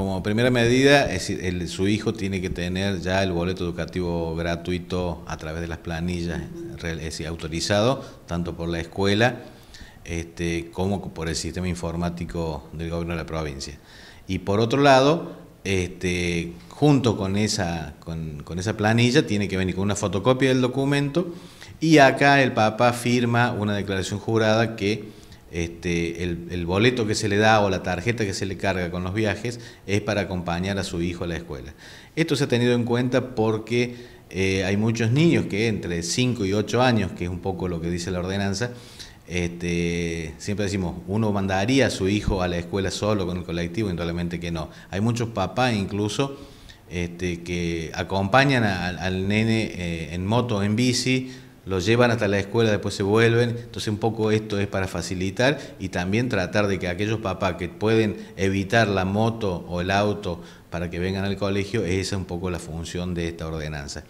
como primera medida, su hijo tiene que tener ya el boleto educativo gratuito a través de las planillas, es autorizado tanto por la escuela este, como por el sistema informático del gobierno de la provincia. Y por otro lado, este, junto con esa, con esa planilla tiene que venir con una fotocopia del documento y acá el papá firma una declaración jurada que este, el, boleto que se le da o la tarjeta que se le carga con los viajes es para acompañar a su hijo a la escuela. Esto se ha tenido en cuenta porque eh, hay muchos niños que entre 5 y 8 años, que es un poco lo que dice la ordenanza, este, siempre decimos, uno mandaría a su hijo a la escuela solo con el colectivo, indudablemente que no. Hay muchos papás incluso este, que acompañan al nene eh, en moto, en bici, los llevan hasta la escuela, después se vuelven. Entonces un poco esto es para facilitar y también tratar de que aquellos papás que pueden evitar la moto o el auto para que vengan al colegio, esa es un poco la función de esta ordenanza.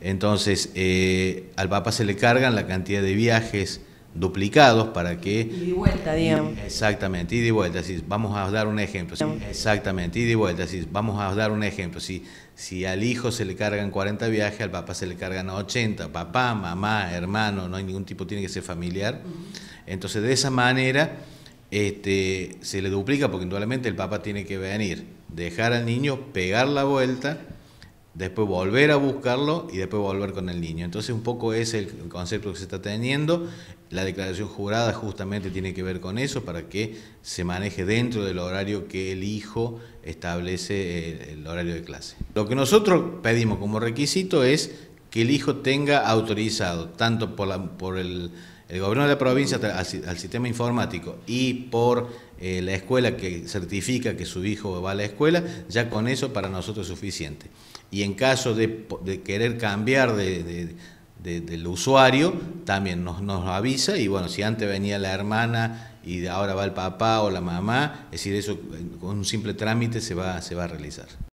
Entonces eh, al papá se le cargan la cantidad de viajes, duplicados para que... Y vuelta, digamos. Exactamente, y de vuelta. vamos a dar un ejemplo. exactamente, y de vuelta. vamos a dar un ejemplo. Si, si al hijo se le cargan 40 viajes, al papá se le cargan 80. Papá, mamá, hermano, no hay ningún tipo, tiene que ser familiar. Entonces, de esa manera este, se le duplica porque indudablemente el papá tiene que venir, dejar al niño, pegar la vuelta después volver a buscarlo y después volver con el niño. Entonces un poco es el concepto que se está teniendo. La declaración jurada justamente tiene que ver con eso para que se maneje dentro del horario que el hijo establece eh, el, horario de clase. Lo que nosotros pedimos como requisito es que el hijo tenga autorizado tanto por, por el el gobierno de la provincia al, sistema informático y por eh, la escuela que certifica que su hijo va a la escuela, ya con eso para nosotros es suficiente. Y en caso de, querer cambiar del usuario también nos, avisa y bueno, si antes venía la hermana y ahora va el papá o la mamá, es decir, eso eh, con un simple trámite se se va a realizar.